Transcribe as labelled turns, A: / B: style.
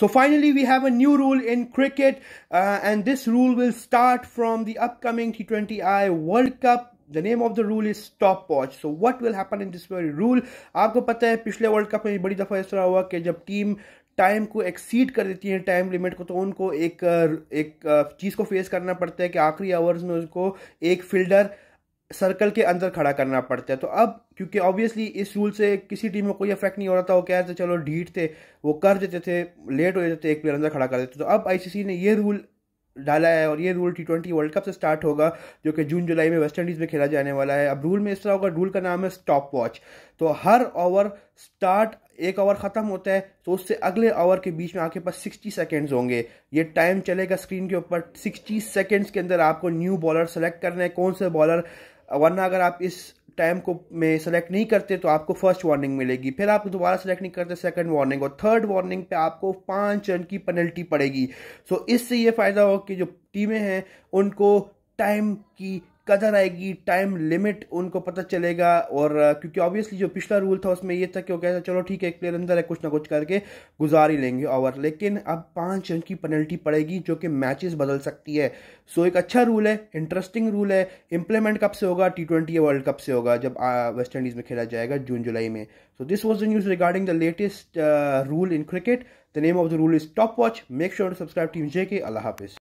A: So finally, we have a new rule in cricket uh, and this rule will start from the upcoming T20I World Cup. The name of the rule is stopwatch. So what will happen in this very rule? आपको पता है पिछले World Cup में बड़ी दफ़ा ऐसा हुआ कि जब team टाइम को एक्सीड कर देती है टाइम लिमिट को तो उनको एक एक चीज़ को फेस करना पड़ता है कि आखिरी आवर्स में उसको एक फील्डर सर्कल के अंदर खड़ा करना पड़ता है तो अब क्योंकि ऑब्वियसली इस रूल से किसी टीम में कोई इफेक्ट नहीं हो रहा था वो कह रहे थे चलो ढीट थे वो कर देते थे लेट हो जाते थे एक प्लेयर अंदर खड़ा कर देते तो अब आई ने ये रूल डाला है और ये rule T twenty world cup से स्टार्ट होगा जो कि जून जुलाई में वेस्ट इंडीज़ में खेला जाने वाला है अब रूल में इस तरह होगा रूल का नाम है स्टॉप वॉच तो हर ओवर स्टार्ट एक ओवर ख़त्म होता है तो उससे अगले ओवर के बीच में आपके पास सिक्सटी सेकेंड्स होंगे ये टाइम चलेगा स्क्रीन के ऊपर सिक्सटी सेकेंड्स के अंदर आपको न्यू बॉलर सेलेक्ट करना है कौन से बॉलर वरना अगर आप इस टाइम को में सेलेक्ट नहीं करते तो आपको फर्स्ट वार्निंग मिलेगी फिर आप दोबारा सेलेक्ट नहीं करते सेकंड वार्निंग और थर्ड वार्निंग पे आपको पाँच रन की पेनल्टी पड़ेगी सो इससे ये फ़ायदा हो कि जो टीमें हैं उनको टाइम की कदर आएगी टाइम लिमिट उनको पता चलेगा और क्योंकि ऑब्वियसली जो पिछला रूल था उसमें ये था कि वो कहता चलो ठीक है एक प्लेयर अंदर है कुछ ना कुछ करके गुजार ही लेंगे ओवर लेकिन अब पांच रन की पेनल्टी पड़ेगी जो कि मैचेस बदल सकती है सो एक अच्छा रूल है इंटरेस्टिंग रूल है इंप्लीमेंट कब से होगा टी ट्वेंटी वर्ल्ड कप से होगा जब वेस्ट इंडीज़ में खेला जाएगा जून जुलाई में so this was the news regarding the latest rule in cricket the name of the rule is top watch make sure to subscribe team J K अल्लाह हाफिज़